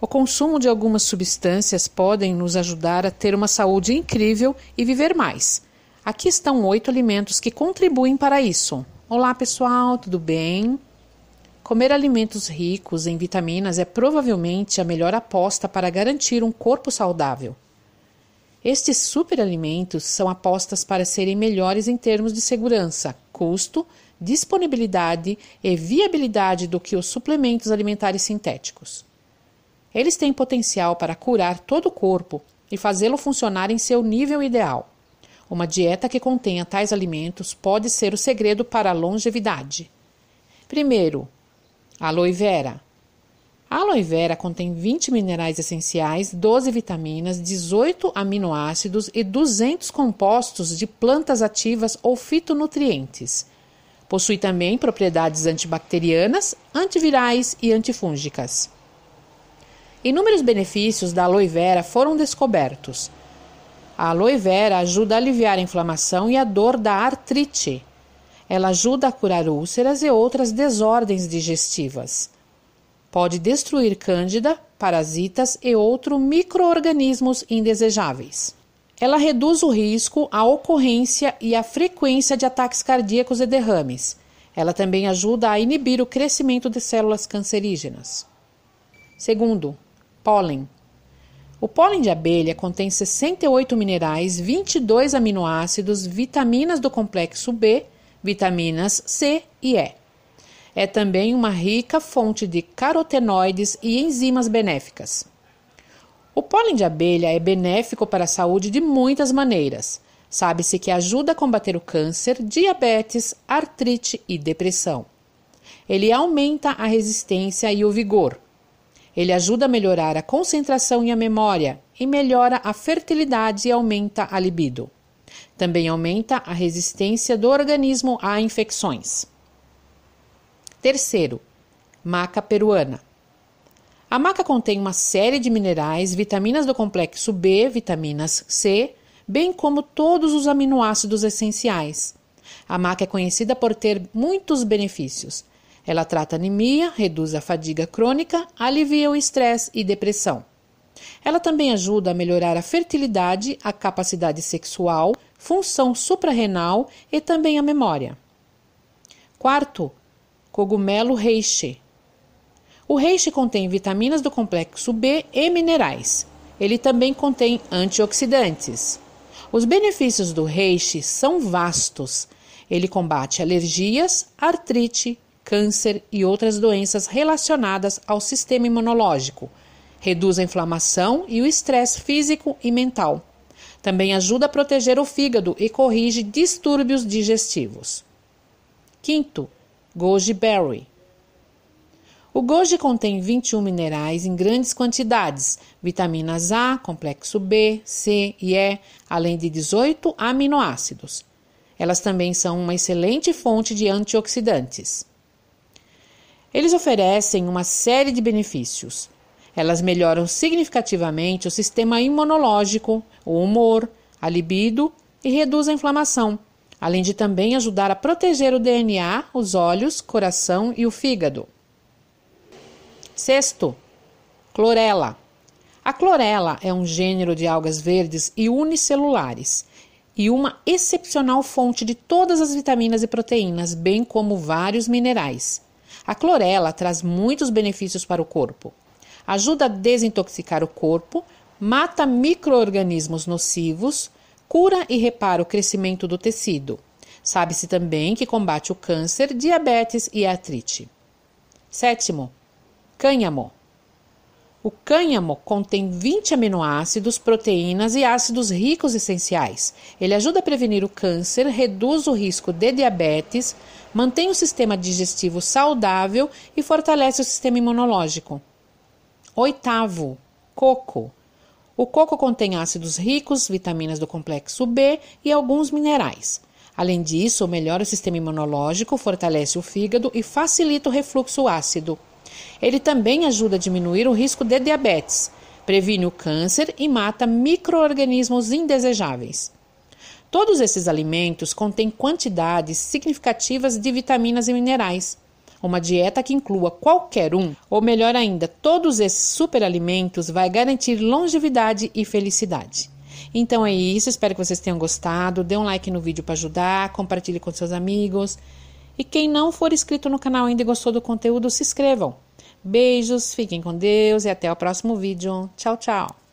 O consumo de algumas substâncias podem nos ajudar a ter uma saúde incrível e viver mais. Aqui estão oito alimentos que contribuem para isso. Olá, pessoal, tudo bem? Comer alimentos ricos em vitaminas é provavelmente a melhor aposta para garantir um corpo saudável. Estes superalimentos são apostas para serem melhores em termos de segurança, custo, disponibilidade e viabilidade do que os suplementos alimentares sintéticos. Eles têm potencial para curar todo o corpo e fazê-lo funcionar em seu nível ideal. Uma dieta que contenha tais alimentos pode ser o segredo para a longevidade. Primeiro, aloe vera. A aloe vera contém 20 minerais essenciais, 12 vitaminas, 18 aminoácidos e 200 compostos de plantas ativas ou fitonutrientes. Possui também propriedades antibacterianas, antivirais e antifúngicas. Inúmeros benefícios da aloe vera foram descobertos. A aloe vera ajuda a aliviar a inflamação e a dor da artrite. Ela ajuda a curar úlceras e outras desordens digestivas. Pode destruir cândida, parasitas e outros microorganismos indesejáveis. Ela reduz o risco, a ocorrência e a frequência de ataques cardíacos e derrames. Ela também ajuda a inibir o crescimento de células cancerígenas. Segundo, Pólen. O pólen de abelha contém 68 minerais, 22 aminoácidos, vitaminas do complexo B, vitaminas C e E. É também uma rica fonte de carotenoides e enzimas benéficas. O pólen de abelha é benéfico para a saúde de muitas maneiras. Sabe-se que ajuda a combater o câncer, diabetes, artrite e depressão. Ele aumenta a resistência e o vigor ele ajuda a melhorar a concentração e a memória, e melhora a fertilidade e aumenta a libido. Também aumenta a resistência do organismo a infecções. Terceiro, maca peruana. A maca contém uma série de minerais, vitaminas do complexo B, vitaminas C, bem como todos os aminoácidos essenciais. A maca é conhecida por ter muitos benefícios, ela trata anemia, reduz a fadiga crônica, alivia o estresse e depressão. Ela também ajuda a melhorar a fertilidade, a capacidade sexual, função suprarrenal e também a memória. Quarto, cogumelo reishi. O reishi contém vitaminas do complexo B e minerais. Ele também contém antioxidantes. Os benefícios do reishi são vastos. Ele combate alergias, artrite, câncer e outras doenças relacionadas ao sistema imunológico. Reduz a inflamação e o estresse físico e mental. Também ajuda a proteger o fígado e corrige distúrbios digestivos. Quinto, goji berry. O goji contém 21 minerais em grandes quantidades, vitaminas A, complexo B, C e E, além de 18 aminoácidos. Elas também são uma excelente fonte de antioxidantes. Eles oferecem uma série de benefícios. Elas melhoram significativamente o sistema imunológico, o humor, a libido e reduzem a inflamação, além de também ajudar a proteger o DNA, os olhos, coração e o fígado. Sexto, clorela. A clorela é um gênero de algas verdes e unicelulares e uma excepcional fonte de todas as vitaminas e proteínas, bem como vários minerais. A clorela traz muitos benefícios para o corpo. Ajuda a desintoxicar o corpo, mata microorganismos nocivos, cura e repara o crescimento do tecido. Sabe-se também que combate o câncer, diabetes e artrite. Sétimo, cânhamo. O cânhamo contém 20 aminoácidos, proteínas e ácidos ricos essenciais. Ele ajuda a prevenir o câncer, reduz o risco de diabetes, mantém o sistema digestivo saudável e fortalece o sistema imunológico. Oitavo, coco. O coco contém ácidos ricos, vitaminas do complexo B e alguns minerais. Além disso, melhora o sistema imunológico, fortalece o fígado e facilita o refluxo ácido. Ele também ajuda a diminuir o risco de diabetes, previne o câncer e mata microorganismos indesejáveis. Todos esses alimentos contêm quantidades significativas de vitaminas e minerais. Uma dieta que inclua qualquer um, ou melhor ainda, todos esses superalimentos vai garantir longevidade e felicidade. Então é isso, espero que vocês tenham gostado. Dê um like no vídeo para ajudar, compartilhe com seus amigos. E quem não for inscrito no canal ainda e gostou do conteúdo, se inscrevam. Beijos, fiquem com Deus e até o próximo vídeo. Tchau, tchau.